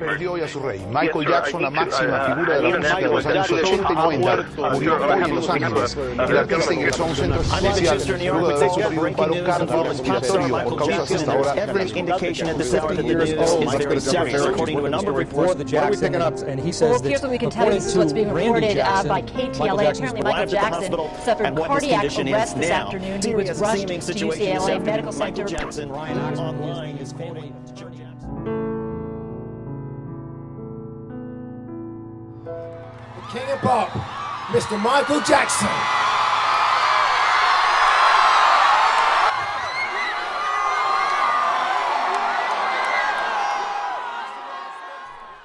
Perdió hoy a su rey. Michael Jackson, la máxima uh, figura de la música de los años 80 y 90, murió hoy en Los Ángeles. El artista ingresó a un centro asistencial luego de haber sufrido un paro cardiorrespiratorio por causas hasta ahora This afternoon, he was rushed to UCLA Medical Center. Jackson, Ryan, online, his family. King Pop, Mr. Michael Jackson.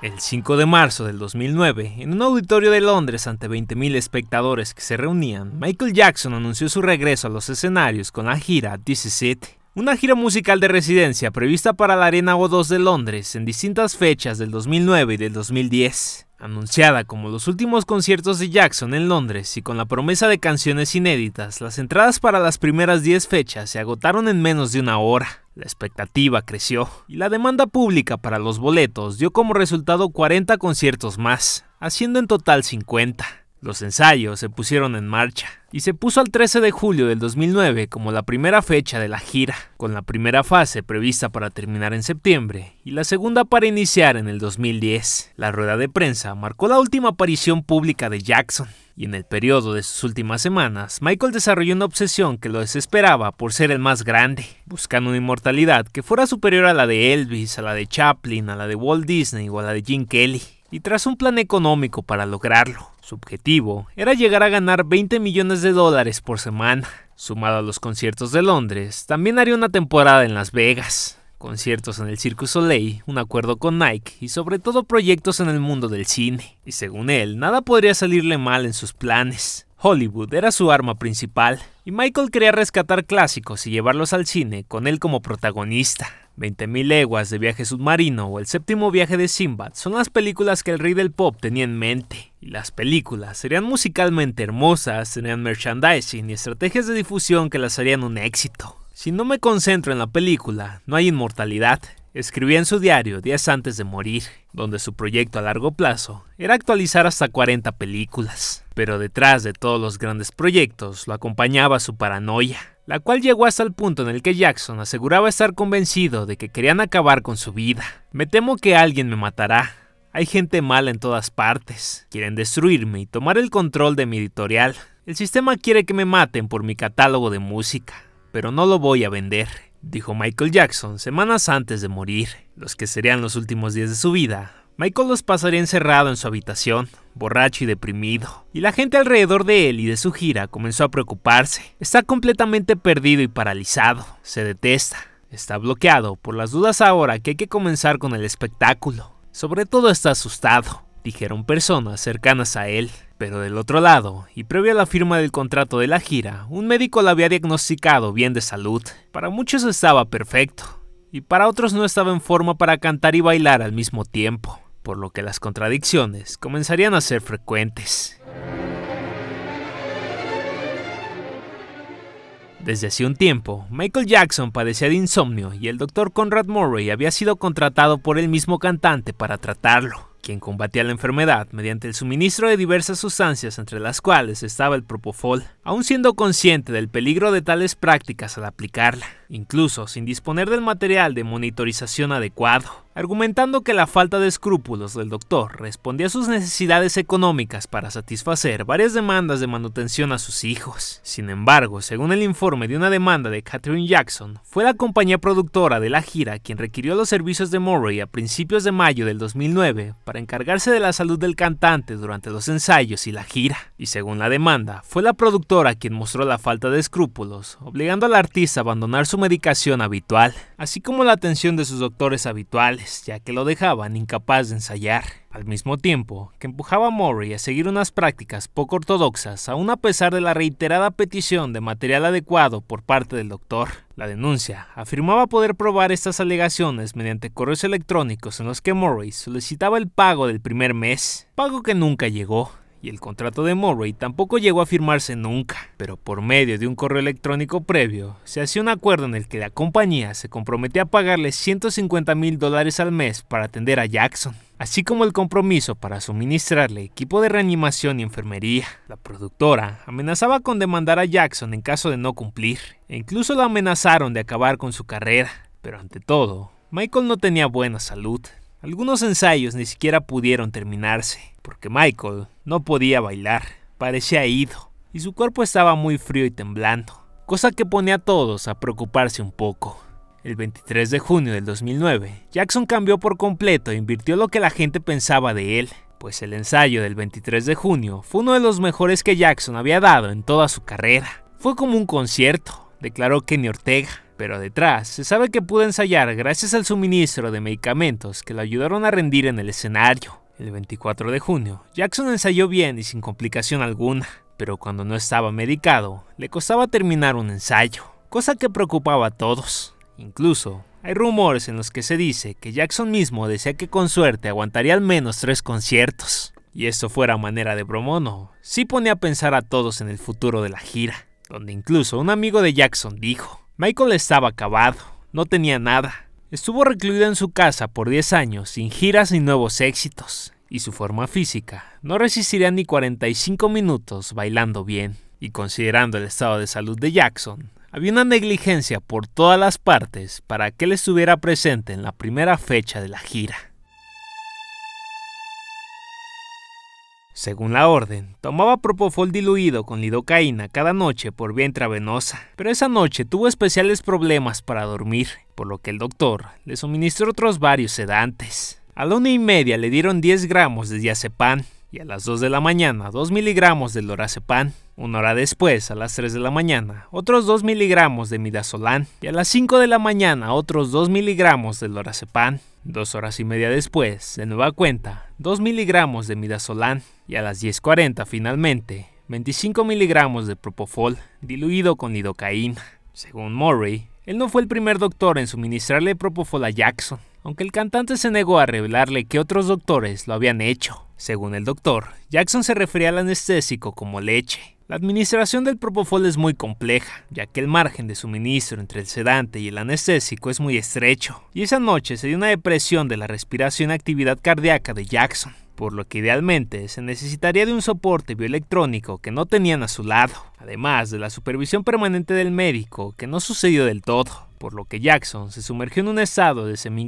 El 5 de marzo del 2009, en un auditorio de Londres ante 20.000 espectadores que se reunían, Michael Jackson anunció su regreso a los escenarios con la gira This Is It, una gira musical de residencia prevista para la Arena O2 de Londres en distintas fechas del 2009 y del 2010. Anunciada como los últimos conciertos de Jackson en Londres y con la promesa de canciones inéditas, las entradas para las primeras 10 fechas se agotaron en menos de una hora. La expectativa creció y la demanda pública para los boletos dio como resultado 40 conciertos más, haciendo en total 50. Los ensayos se pusieron en marcha y se puso al 13 de julio del 2009 como la primera fecha de la gira, con la primera fase prevista para terminar en septiembre y la segunda para iniciar en el 2010. La rueda de prensa marcó la última aparición pública de Jackson, y en el periodo de sus últimas semanas, Michael desarrolló una obsesión que lo desesperaba por ser el más grande, buscando una inmortalidad que fuera superior a la de Elvis, a la de Chaplin, a la de Walt Disney o a la de Jim Kelly y tras un plan económico para lograrlo. Su objetivo era llegar a ganar 20 millones de dólares por semana. Sumado a los conciertos de Londres, también haría una temporada en Las Vegas, conciertos en el Circus Soleil, un acuerdo con Nike y sobre todo proyectos en el mundo del cine. Y según él, nada podría salirle mal en sus planes. Hollywood era su arma principal, y Michael quería rescatar clásicos y llevarlos al cine con él como protagonista. 20.000 leguas de viaje submarino o el séptimo viaje de Simbad son las películas que el rey del pop tenía en mente. Y las películas serían musicalmente hermosas, tenían merchandising y estrategias de difusión que las harían un éxito. Si no me concentro en la película, no hay inmortalidad. Escribía en su diario días antes de morir, donde su proyecto a largo plazo era actualizar hasta 40 películas. Pero detrás de todos los grandes proyectos lo acompañaba su paranoia la cual llegó hasta el punto en el que Jackson aseguraba estar convencido de que querían acabar con su vida. Me temo que alguien me matará. Hay gente mala en todas partes. Quieren destruirme y tomar el control de mi editorial. El sistema quiere que me maten por mi catálogo de música, pero no lo voy a vender, dijo Michael Jackson semanas antes de morir. Los que serían los últimos días de su vida Michael los pasaría encerrado en su habitación, borracho y deprimido, y la gente alrededor de él y de su gira comenzó a preocuparse. Está completamente perdido y paralizado, se detesta, está bloqueado por las dudas ahora que hay que comenzar con el espectáculo. Sobre todo está asustado, dijeron personas cercanas a él. Pero del otro lado, y previo a la firma del contrato de la gira, un médico la había diagnosticado bien de salud. Para muchos estaba perfecto, y para otros no estaba en forma para cantar y bailar al mismo tiempo por lo que las contradicciones comenzarían a ser frecuentes. Desde hace un tiempo, Michael Jackson padecía de insomnio y el doctor Conrad Murray había sido contratado por el mismo cantante para tratarlo quien combatía la enfermedad mediante el suministro de diversas sustancias entre las cuales estaba el propofol, aún siendo consciente del peligro de tales prácticas al aplicarla, incluso sin disponer del material de monitorización adecuado, argumentando que la falta de escrúpulos del doctor respondía a sus necesidades económicas para satisfacer varias demandas de manutención a sus hijos. Sin embargo, según el informe de una demanda de Catherine Jackson, fue la compañía productora de la gira quien requirió los servicios de Murray a principios de mayo del 2009 para encargarse de la salud del cantante durante los ensayos y la gira, y según la demanda, fue la productora quien mostró la falta de escrúpulos, obligando al artista a abandonar su medicación habitual, así como la atención de sus doctores habituales, ya que lo dejaban incapaz de ensayar. Al mismo tiempo que empujaba a Murray a seguir unas prácticas poco ortodoxas, aún a pesar de la reiterada petición de material adecuado por parte del doctor, la denuncia afirmaba poder probar estas alegaciones mediante correos electrónicos en los que Murray solicitaba el pago del primer mes, pago que nunca llegó, y el contrato de Murray tampoco llegó a firmarse nunca, pero por medio de un correo electrónico previo se hacía un acuerdo en el que la compañía se comprometía a pagarle 150 mil dólares al mes para atender a Jackson así como el compromiso para suministrarle equipo de reanimación y enfermería. La productora amenazaba con demandar a Jackson en caso de no cumplir, e incluso lo amenazaron de acabar con su carrera. Pero ante todo, Michael no tenía buena salud. Algunos ensayos ni siquiera pudieron terminarse, porque Michael no podía bailar, parecía ido, y su cuerpo estaba muy frío y temblando, cosa que ponía a todos a preocuparse un poco. El 23 de junio del 2009, Jackson cambió por completo e invirtió lo que la gente pensaba de él, pues el ensayo del 23 de junio fue uno de los mejores que Jackson había dado en toda su carrera. Fue como un concierto, declaró Kenny Ortega, pero detrás se sabe que pudo ensayar gracias al suministro de medicamentos que lo ayudaron a rendir en el escenario. El 24 de junio, Jackson ensayó bien y sin complicación alguna, pero cuando no estaba medicado, le costaba terminar un ensayo, cosa que preocupaba a todos. Incluso, hay rumores en los que se dice que Jackson mismo decía que con suerte aguantaría al menos tres conciertos. Y esto fuera manera de bromono, sí pone a pensar a todos en el futuro de la gira, donde incluso un amigo de Jackson dijo, Michael estaba acabado, no tenía nada. Estuvo recluido en su casa por 10 años sin giras ni nuevos éxitos, y su forma física no resistiría ni 45 minutos bailando bien. Y considerando el estado de salud de Jackson, había una negligencia por todas las partes para que él estuviera presente en la primera fecha de la gira. Según la orden, tomaba propofol diluido con lidocaína cada noche por vía intravenosa, pero esa noche tuvo especiales problemas para dormir, por lo que el doctor le suministró otros varios sedantes. A la una y media le dieron 10 gramos de diazepam y a las 2 de la mañana 2 miligramos de lorazepam. Una hora después, a las 3 de la mañana, otros 2 miligramos de midazolam y a las 5 de la mañana otros 2 miligramos de lorazepam. Dos horas y media después, de nueva cuenta, 2 miligramos de midazolam y a las 10.40 finalmente, 25 miligramos de propofol diluido con lidocaína. Según Murray, él no fue el primer doctor en suministrarle propofol a Jackson aunque el cantante se negó a revelarle que otros doctores lo habían hecho. Según el doctor, Jackson se refería al anestésico como leche. La administración del propofol es muy compleja, ya que el margen de suministro entre el sedante y el anestésico es muy estrecho, y esa noche se dio una depresión de la respiración y actividad cardíaca de Jackson por lo que idealmente se necesitaría de un soporte bioelectrónico que no tenían a su lado, además de la supervisión permanente del médico que no sucedió del todo por lo que Jackson se sumergió en un estado de semi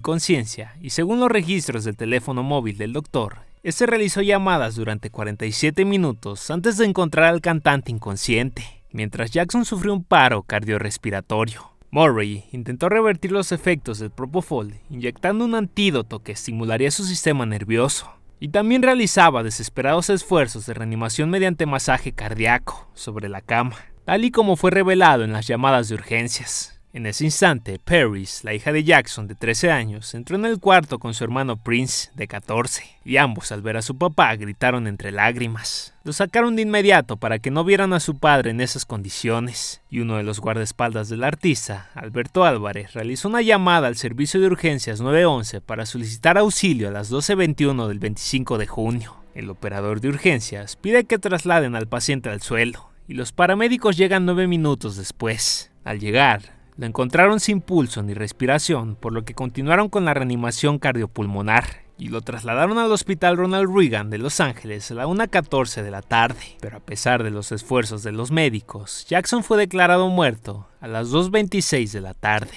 y según los registros del teléfono móvil del doctor, este realizó llamadas durante 47 minutos antes de encontrar al cantante inconsciente, mientras Jackson sufrió un paro cardiorrespiratorio. Murray intentó revertir los efectos del Propofol inyectando un antídoto que estimularía su sistema nervioso, y también realizaba desesperados esfuerzos de reanimación mediante masaje cardíaco sobre la cama, tal y como fue revelado en las llamadas de urgencias. En ese instante, Paris, la hija de Jackson de 13 años, entró en el cuarto con su hermano Prince de 14, y ambos al ver a su papá gritaron entre lágrimas. Lo sacaron de inmediato para que no vieran a su padre en esas condiciones, y uno de los guardaespaldas del artista, Alberto Álvarez, realizó una llamada al servicio de urgencias 911 para solicitar auxilio a las 12.21 del 25 de junio. El operador de urgencias pide que trasladen al paciente al suelo, y los paramédicos llegan nueve minutos después. Al llegar, lo encontraron sin pulso ni respiración, por lo que continuaron con la reanimación cardiopulmonar y lo trasladaron al Hospital Ronald Reagan de Los Ángeles a la 1.14 de la tarde. Pero a pesar de los esfuerzos de los médicos, Jackson fue declarado muerto a las 2.26 de la tarde.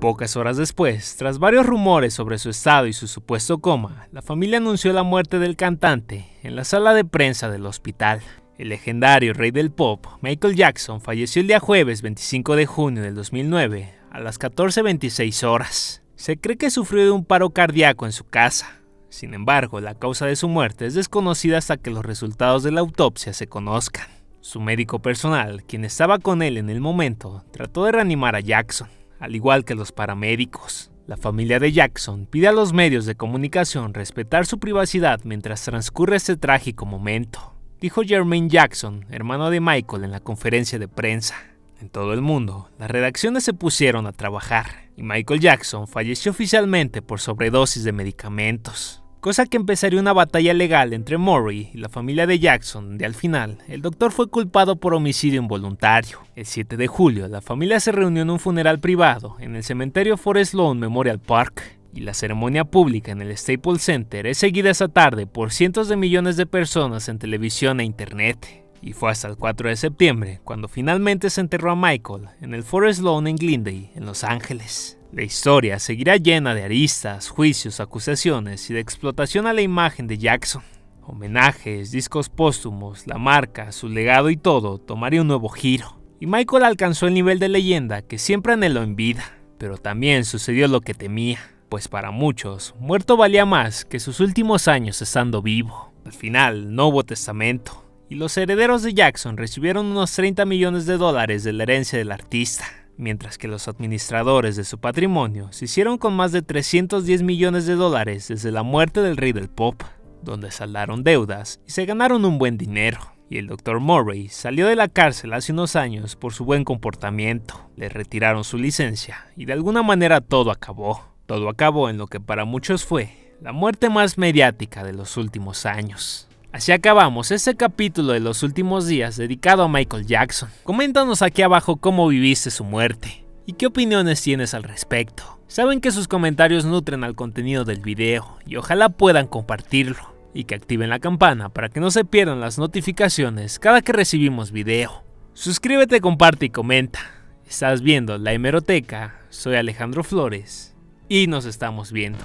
Pocas horas después, tras varios rumores sobre su estado y su supuesto coma, la familia anunció la muerte del cantante en la sala de prensa del hospital. El legendario rey del pop, Michael Jackson, falleció el día jueves 25 de junio del 2009 a las 14.26 horas. Se cree que sufrió de un paro cardíaco en su casa. Sin embargo, la causa de su muerte es desconocida hasta que los resultados de la autopsia se conozcan. Su médico personal, quien estaba con él en el momento, trató de reanimar a Jackson, al igual que los paramédicos. La familia de Jackson pide a los medios de comunicación respetar su privacidad mientras transcurre este trágico momento dijo Jermaine Jackson, hermano de Michael, en la conferencia de prensa. En todo el mundo, las redacciones se pusieron a trabajar y Michael Jackson falleció oficialmente por sobredosis de medicamentos, cosa que empezaría una batalla legal entre Murray y la familia de Jackson, de al final el doctor fue culpado por homicidio involuntario. El 7 de julio, la familia se reunió en un funeral privado en el cementerio Forest Lawn Memorial Park, y la ceremonia pública en el Staples Center es seguida esa tarde por cientos de millones de personas en televisión e internet. Y fue hasta el 4 de septiembre cuando finalmente se enterró a Michael en el Forest Lawn en Glendale, en Los Ángeles. La historia seguirá llena de aristas, juicios, acusaciones y de explotación a la imagen de Jackson. Homenajes, discos póstumos, la marca, su legado y todo tomaría un nuevo giro. Y Michael alcanzó el nivel de leyenda que siempre anheló en vida. Pero también sucedió lo que temía pues para muchos, muerto valía más que sus últimos años estando vivo. Al final, no hubo testamento, y los herederos de Jackson recibieron unos 30 millones de dólares de la herencia del artista, mientras que los administradores de su patrimonio se hicieron con más de 310 millones de dólares desde la muerte del rey del pop, donde saldaron deudas y se ganaron un buen dinero. Y el Dr. Murray salió de la cárcel hace unos años por su buen comportamiento. Le retiraron su licencia y de alguna manera todo acabó. Todo acabó en lo que para muchos fue la muerte más mediática de los últimos años. Así acabamos ese capítulo de los últimos días dedicado a Michael Jackson. Coméntanos aquí abajo cómo viviste su muerte y qué opiniones tienes al respecto. Saben que sus comentarios nutren al contenido del video y ojalá puedan compartirlo y que activen la campana para que no se pierdan las notificaciones cada que recibimos video. Suscríbete, comparte y comenta. Estás viendo La Hemeroteca, soy Alejandro Flores y nos estamos viendo.